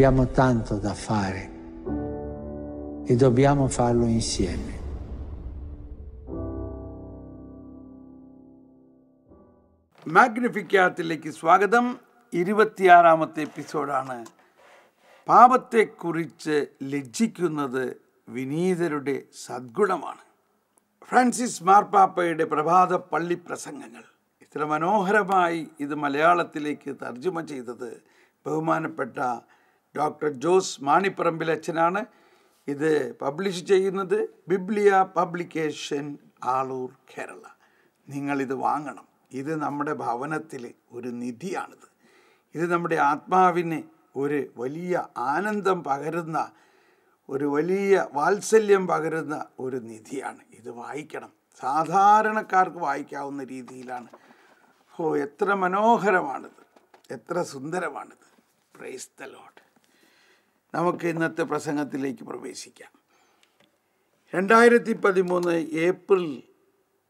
Abbiamo tanto da fare e dobbiamo farlo insieme. മാഗ്നിഫിക്കാത്തിലേക്ക് സ്വാഗതം ഇരുപത്തിയാറാമത്തെ എപ്പിസോഡാണ് പാപത്തെക്കുറിച്ച് ലജ്ജിക്കുന്നത് വിനീതരുടെ സദ്ഗുണമാണ് ഫ്രാൻസിസ് മാർപ്പാപ്പയുടെ പ്രഭാത പള്ളി പ്രസംഗങ്ങൾ ഇത്ര മനോഹരമായി ഇത് മലയാളത്തിലേക്ക് തർജ്ജമ ചെയ്തത് ബഹുമാനപ്പെട്ട ഡോക്ടർ ജോസ് മാണിപ്പറമ്പിൽ അച്ഛനാണ് ഇത് പബ്ലിഷ് ചെയ്യുന്നത് ബിബ്ലിയ പബ്ലിക്കേഷൻ ആളൂർ കേരള നിങ്ങളിത് വാങ്ങണം ഇത് നമ്മുടെ ഭവനത്തിൽ ഒരു നിധിയാണിത് ഇത് നമ്മുടെ ആത്മാവിന് ഒരു വലിയ ആനന്ദം പകരുന്ന ഒരു വലിയ വാത്സല്യം പകരുന്ന ഒരു നിധിയാണ് ഇത് വായിക്കണം സാധാരണക്കാർക്ക് വായിക്കാവുന്ന രീതിയിലാണ് ഓ എത്ര മനോഹരമാണിത് എത്ര സുന്ദരമാണിത് പ്രൈസ് ദ ലോട്ട് നമുക്ക് ഇന്നത്തെ പ്രസംഗത്തിലേക്ക് പ്രവേശിക്കാം രണ്ടായിരത്തി പതിമൂന്ന് ഏപ്രിൽ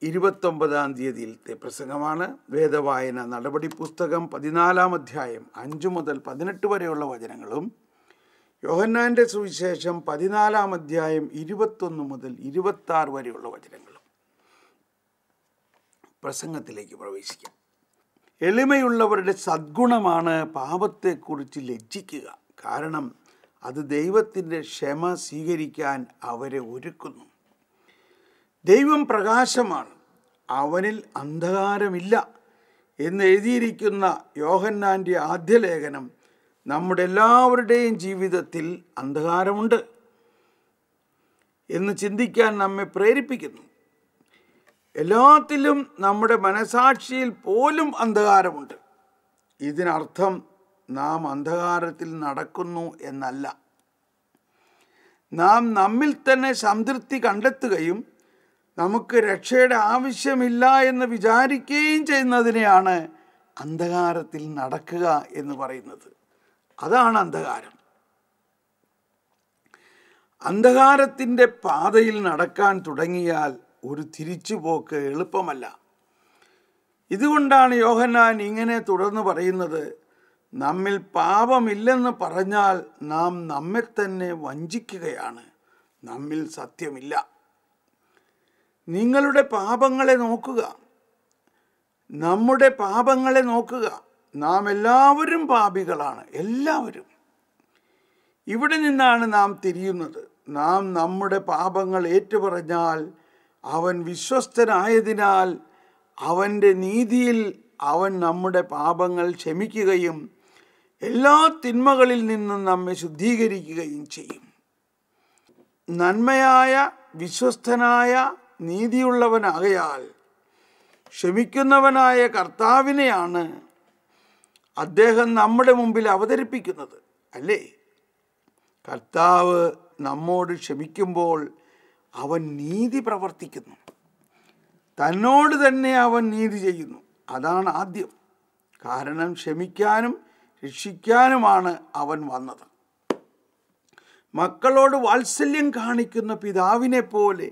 ഇരുപത്തൊമ്പതാം തീയതിയിലത്തെ പ്രസംഗമാണ് വേദവായന നടപടി പുസ്തകം പതിനാലാം അധ്യായം അഞ്ചു മുതൽ പതിനെട്ട് വരെയുള്ള വചനങ്ങളും യോഹന്നാൻ്റെ സുവിശേഷം പതിനാലാം അധ്യായം ഇരുപത്തൊന്ന് മുതൽ ഇരുപത്താറ് വരെയുള്ള വചനങ്ങളും പ്രസംഗത്തിലേക്ക് പ്രവേശിക്കാം എളിമയുള്ളവരുടെ സദ്ഗുണമാണ് പാപത്തെക്കുറിച്ച് ലജ്ജിക്കുക കാരണം അത് ദൈവത്തിൻ്റെ ക്ഷമ സ്വീകരിക്കാൻ അവരെ ഒരുക്കുന്നു ദൈവം പ്രകാശമാണ് അവനിൽ അന്ധകാരമില്ല എന്ന് എഴുതിയിരിക്കുന്ന യോഹന്നാൻ്റെ ആദ്യ ലേഖനം നമ്മുടെ എല്ലാവരുടെയും ജീവിതത്തിൽ അന്ധകാരമുണ്ട് എന്ന് ചിന്തിക്കാൻ നമ്മെ പ്രേരിപ്പിക്കുന്നു എല്ലാത്തിലും നമ്മുടെ മനസാക്ഷിയിൽ പോലും അന്ധകാരമുണ്ട് ഇതിനർത്ഥം നാം അന്ധകാരത്തിൽ നടക്കുന്നു എന്നല്ല നാം നമ്മിൽ തന്നെ സംതൃപ്തി കണ്ടെത്തുകയും നമുക്ക് രക്ഷയുടെ ആവശ്യമില്ല എന്ന് വിചാരിക്കുകയും ചെയ്യുന്നതിനെയാണ് അന്ധകാരത്തിൽ നടക്കുക എന്ന് പറയുന്നത് അതാണ് അന്ധകാരം അന്ധകാരത്തിൻ്റെ പാതയിൽ നടക്കാൻ തുടങ്ങിയാൽ ഒരു തിരിച്ചുപോക്ക് എളുപ്പമല്ല ഇതുകൊണ്ടാണ് യോഹന്നാൻ ഇങ്ങനെ തുടർന്ന് പറയുന്നത് നമ്മിൽ പാപമില്ലെന്ന് പറഞ്ഞാൽ നാം നമ്മെ തന്നെ വഞ്ചിക്കുകയാണ് നമ്മിൽ സത്യമില്ല നിങ്ങളുടെ പാപങ്ങളെ നോക്കുക നമ്മുടെ പാപങ്ങളെ നോക്കുക നാം എല്ലാവരും പാപികളാണ് എല്ലാവരും ഇവിടെ നിന്നാണ് നാം തിരിയുന്നത് നാം നമ്മുടെ പാപങ്ങൾ ഏറ്റുപറഞ്ഞാൽ അവൻ വിശ്വസ്തനായതിനാൽ അവൻ്റെ നീതിയിൽ അവൻ നമ്മുടെ പാപങ്ങൾ ക്ഷമിക്കുകയും എല്ലാ തിന്മകളിൽ നിന്നും നമ്മെ ശുദ്ധീകരിക്കുകയും ചെയ്യും നന്മയായ വിശ്വസ്തനായ നീതിയുള്ളവനാകയാൽ ക്ഷമിക്കുന്നവനായ കർത്താവിനെയാണ് അദ്ദേഹം നമ്മുടെ മുമ്പിൽ അവതരിപ്പിക്കുന്നത് അല്ലേ കർത്താവ് നമ്മോട് ക്ഷമിക്കുമ്പോൾ അവൻ നീതി പ്രവർത്തിക്കുന്നു തന്നോട് തന്നെ അവൻ നീതി ചെയ്യുന്നു അതാണ് ആദ്യം കാരണം ക്ഷമിക്കാനും രക്ഷിക്കാനുമാണ് അവൻ വന്നത് മക്കളോട് വാത്സല്യം കാണിക്കുന്ന പിതാവിനെ പോലെ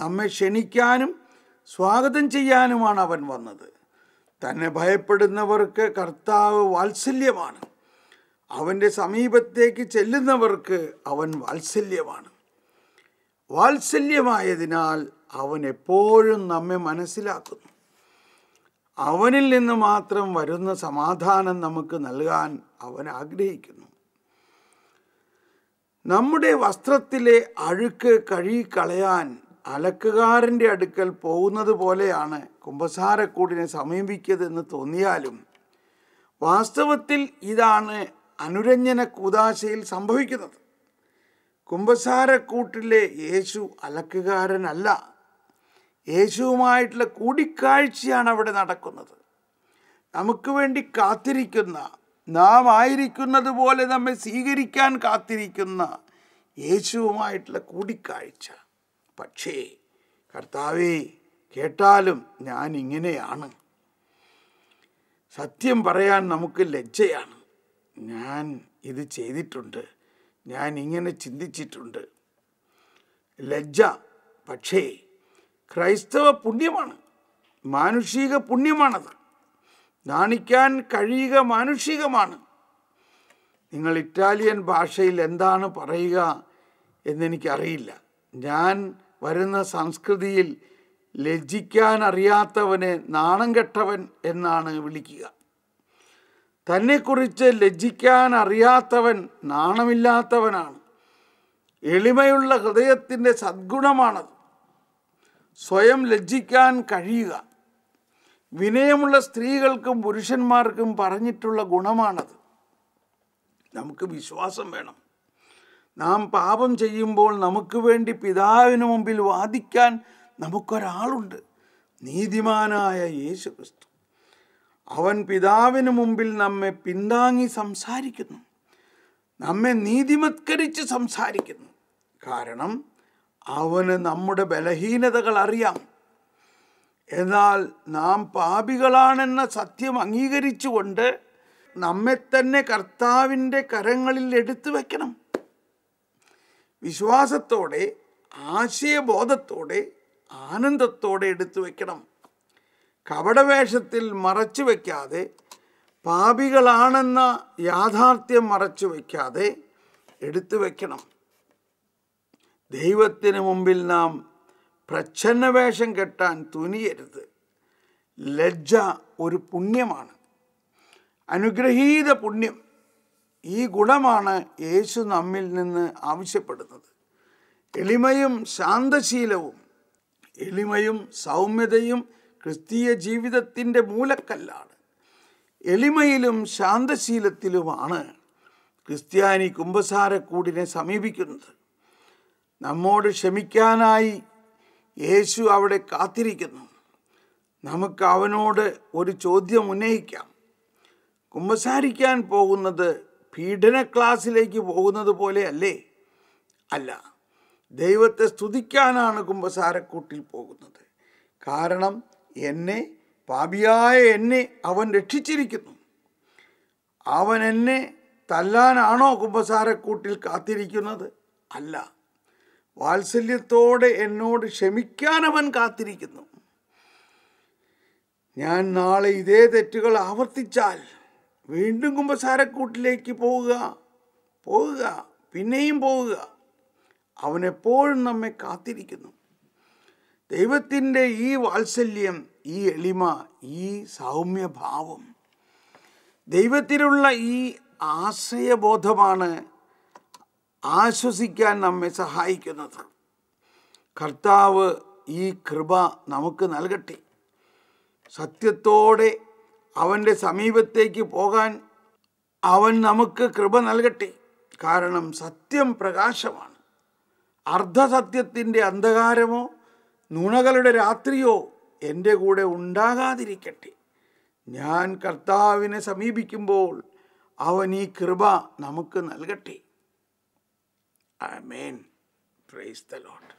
നമ്മെ ക്ഷണിക്കാനും സ്വാഗതം ചെയ്യാനുമാണ് അവൻ വന്നത് തന്നെ ഭയപ്പെടുന്നവർക്ക് കർത്താവ് വാത്സല്യമാണ് അവൻ്റെ സമീപത്തേക്ക് ചെല്ലുന്നവർക്ക് അവൻ വാത്സല്യമാണ് വാത്സല്യമായതിനാൽ അവൻ എപ്പോഴും നമ്മെ മനസ്സിലാക്കുന്നു അവനിൽ നിന്ന് മാത്രം വരുന്ന സമാധാനം നമുക്ക് നൽകാൻ അവൻ ആഗ്രഹിക്കുന്നു നമ്മുടെ വസ്ത്രത്തിലെ അഴുക്ക് കഴുകിക്കളയാൻ അലക്കുകാരൻ്റെ അടുക്കൽ പോകുന്നത് പോലെയാണ് കുംഭസാരക്കൂടിനെ സമീപിക്കതെന്ന് തോന്നിയാലും വാസ്തവത്തിൽ ഇതാണ് അനുരഞ്ജന കൂതാശയിൽ സംഭവിക്കുന്നത് കുംഭസാരക്കൂട്ടിലെ യേശു അലക്കുകാരനല്ല യേശുവുമായിട്ടുള്ള കൂടിക്കാഴ്ചയാണ് അവിടെ നടക്കുന്നത് നമുക്ക് വേണ്ടി കാത്തിരിക്കുന്ന നാം ആയിരിക്കുന്നത് പോലെ നമ്മെ സ്വീകരിക്കാൻ കാത്തിരിക്കുന്ന യേശുവുമായിട്ടുള്ള കൂടിക്കാഴ്ച പക്ഷേ കർത്താവേ കേട്ടാലും ഞാൻ ഇങ്ങനെയാണ് സത്യം പറയാൻ നമുക്ക് ലജ്ജയാണ് ഞാൻ ഇത് ചെയ്തിട്ടുണ്ട് ഞാൻ ഇങ്ങനെ ചിന്തിച്ചിട്ടുണ്ട് ലജ്ജ പക്ഷേ ക്രൈസ്തവ പുണ്യമാണ് മാനുഷിക പുണ്യമാണത് കാണിക്കാൻ കഴിയുക മാനുഷികമാണ് നിങ്ങൾ ഇറ്റാലിയൻ ഭാഷയിൽ എന്താണ് പറയുക എന്നെനിക്കറിയില്ല ഞാൻ വരുന്ന സംസ്കൃതിയിൽ ലജ്ജിക്കാൻ അറിയാത്തവനെ നാണം കെട്ടവൻ എന്നാണ് വിളിക്കുക തന്നെക്കുറിച്ച് ലജ്ജിക്കാൻ അറിയാത്തവൻ നാണമില്ലാത്തവനാണ് എളിമയുള്ള ഹൃദയത്തിൻ്റെ സദ്ഗുണമാണത് സ്വയം ലജ്ജിക്കാൻ കഴിയുക വിനയമുള്ള സ്ത്രീകൾക്കും പുരുഷന്മാർക്കും പറഞ്ഞിട്ടുള്ള ഗുണമാണത് നമുക്ക് വിശ്വാസം വേണം നാം പാപം ചെയ്യുമ്പോൾ നമുക്ക് വേണ്ടി പിതാവിന് മുമ്പിൽ വാദിക്കാൻ നമുക്കൊരാളുണ്ട് നീതിമാനായ യേശു ക്രിസ്തു അവൻ പിതാവിന് മുമ്പിൽ നമ്മെ പിന്താങ്ങി സംസാരിക്കുന്നു നമ്മെ നീതിമത്കരിച്ച് സംസാരിക്കുന്നു കാരണം അവന് നമ്മുടെ ബലഹീനതകൾ അറിയാം എന്നാൽ നാം പാപികളാണെന്ന സത്യം അംഗീകരിച്ചുകൊണ്ട് നമ്മെ തന്നെ കർത്താവിൻ്റെ കരങ്ങളിൽ എടുത്തു വയ്ക്കണം വിശ്വാസത്തോടെ ആശയബോധത്തോടെ ആനന്ദത്തോടെ എടുത്തു വയ്ക്കണം കപടവേഷത്തിൽ മറച്ചു വയ്ക്കാതെ പാപികളാണെന്ന യാഥാർത്ഥ്യം മറച്ചു വയ്ക്കാതെ എടുത്തു വയ്ക്കണം ദൈവത്തിന് മുമ്പിൽ നാം പ്രച്ഛന്നവേഷം കെട്ടാൻ തുനിയരുത് ലജ്ജ ഒരു പുണ്യമാണ് അനുഗ്രഹീത പുണ്യം ഈ ഗുണമാണ് യേശു നമ്മിൽ നിന്ന് ആവശ്യപ്പെടുന്നത് എളിമയും ശാന്തശീലവും എളിമയും സൗമ്യതയും ക്രിസ്തീയ ജീവിതത്തിൻ്റെ മൂലക്കല്ലാണ് എളിമയിലും ശാന്തശീലത്തിലുമാണ് ക്രിസ്ത്യാനി കുംഭസാരക്കൂടിനെ സമീപിക്കുന്നത് നമ്മോട് ക്ഷമിക്കാനായി യേശു അവിടെ കാത്തിരിക്കുന്നു നമുക്ക് അവനോട് ഒരു ചോദ്യം ഉന്നയിക്കാം കുമ്പസാരിക്കാൻ പോകുന്നത് പീഡന ക്ലാസ്സിലേക്ക് പോകുന്നത് പോലെ അല്ലേ അല്ല ദൈവത്തെ സ്തുതിക്കാനാണ് കുമ്പസാരക്കൂട്ടിൽ പോകുന്നത് കാരണം എന്നെ പാപിയായ എന്നെ അവൻ രക്ഷിച്ചിരിക്കുന്നു അവൻ എന്നെ തല്ലാനാണോ കുമ്പസാരക്കൂട്ടിൽ കാത്തിരിക്കുന്നത് അല്ല വാത്സല്യത്തോടെ എന്നോട് ക്ഷമിക്കാനവൻ കാത്തിരിക്കുന്നു ഞാൻ നാളെ ഇതേ തെറ്റുകൾ ആവർത്തിച്ചാൽ വീണ്ടും കുംഭസാരക്കൂട്ടിലേക്ക് പോവുക പോവുക പിന്നെയും പോവുക അവനെപ്പോഴും നമ്മെ കാത്തിരിക്കുന്നു ദൈവത്തിൻ്റെ ഈ വാത്സല്യം ഈ എളിമ ഈ സൗമ്യഭാവം ദൈവത്തിലുള്ള ഈ ആശയബോധമാണ് ആശ്വസിക്കാൻ നമ്മെ സഹായിക്കുന്നത് കർത്താവ് ഈ കൃപ നമുക്ക് നൽകട്ടെ സത്യത്തോടെ അവൻ്റെ സമീപത്തേക്ക് പോകാൻ അവൻ നമുക്ക് കൃപ നൽകട്ടെ കാരണം സത്യം പ്രകാശമാണ് അർദ്ധസത്യത്തിൻ്റെ അന്ധകാരമോ നുണകളുടെ രാത്രിയോ എൻ്റെ കൂടെ ഉണ്ടാകാതിരിക്കട്ടെ ഞാൻ കർത്താവിനെ സമീപിക്കുമ്പോൾ അവൻ ഈ കൃപ നമുക്ക് നൽകട്ടെ Amen. Praise the Lord.